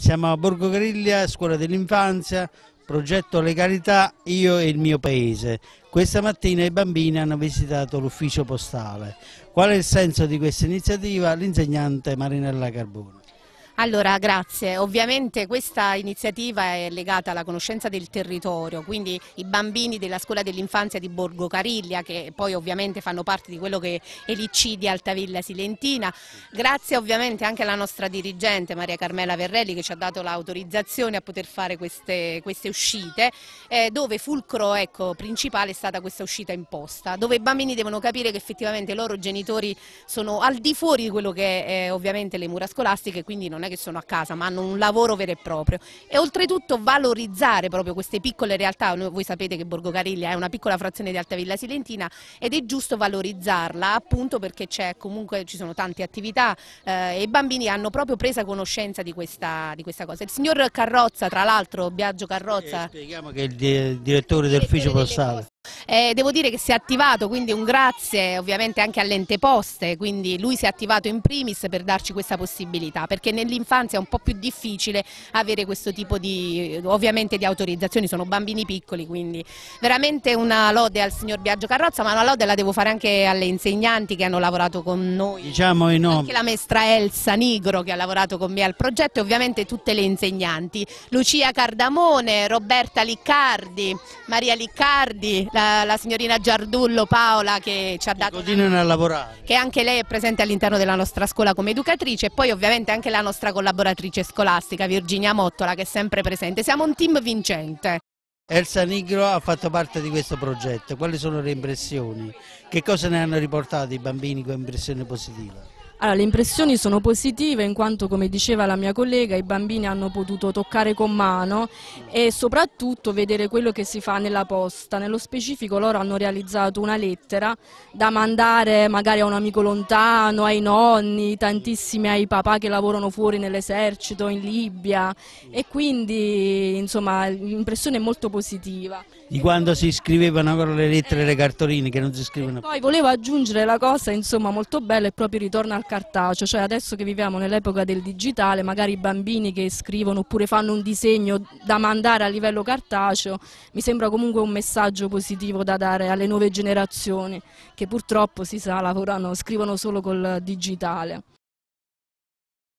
Siamo a Borgo Griglia, scuola dell'infanzia, progetto Legalità, io e il mio paese. Questa mattina i bambini hanno visitato l'ufficio postale. Qual è il senso di questa iniziativa? L'insegnante Marinella Carbone. Allora, grazie. Ovviamente questa iniziativa è legata alla conoscenza del territorio, quindi i bambini della scuola dell'infanzia di Borgo Cariglia, che poi ovviamente fanno parte di quello che è l'IC di Altavilla Silentina. Grazie ovviamente anche alla nostra dirigente Maria Carmela Verrelli che ci ha dato l'autorizzazione a poter fare queste, queste uscite, eh, dove fulcro ecco, principale è stata questa uscita imposta, dove i bambini devono capire che effettivamente i loro genitori sono al di fuori di quello che è eh, ovviamente le mura scolastiche, quindi non è persone che sono a casa ma hanno un lavoro vero e proprio e oltretutto valorizzare proprio queste piccole realtà, voi sapete che Borgo Cariglia è una piccola frazione di Altavilla Silentina ed è giusto valorizzarla appunto perché c'è comunque, ci sono tante attività eh, e i bambini hanno proprio presa conoscenza di questa, di questa cosa. Il signor Carrozza tra l'altro, Biagio Carrozza... Eh, spieghiamo che è il direttore dell'ufficio postale. Eh, devo dire che si è attivato, quindi un grazie ovviamente anche all'ente poste, quindi lui si è attivato in primis per darci questa possibilità, perché nell'infanzia è un po' più difficile avere questo tipo di, ovviamente di autorizzazioni, sono bambini piccoli, quindi veramente una lode al signor Biagio Carrozza, ma una lode la devo fare anche alle insegnanti che hanno lavorato con noi, diciamo anche la maestra Elsa Nigro che ha lavorato con me al progetto e ovviamente tutte le insegnanti, Lucia Cardamone, Roberta Liccardi, Maria Liccardi, la eh, la signorina Giardullo Paola che ci ha che dato... Continuano a lavorare. Che anche lei è presente all'interno della nostra scuola come educatrice e poi ovviamente anche la nostra collaboratrice scolastica Virginia Mottola che è sempre presente. Siamo un team vincente. Elsa Nigro ha fatto parte di questo progetto, quali sono le impressioni? Che cosa ne hanno riportato i bambini con impressione positiva? Allora, le impressioni sono positive in quanto, come diceva la mia collega, i bambini hanno potuto toccare con mano e soprattutto vedere quello che si fa nella posta. Nello specifico loro hanno realizzato una lettera da mandare magari a un amico lontano, ai nonni, tantissimi ai papà che lavorano fuori nell'esercito, in Libia e quindi insomma l'impressione è molto positiva. Di quando si scrivevano ancora le lettere e le cartoline che non si scrivono più. Poi volevo aggiungere la cosa insomma molto bella e proprio ritorno al cartaceo, cioè adesso che viviamo nell'epoca del digitale, magari i bambini che scrivono oppure fanno un disegno da mandare a livello cartaceo, mi sembra comunque un messaggio positivo da dare alle nuove generazioni che purtroppo si sa lavorano, scrivono solo col digitale.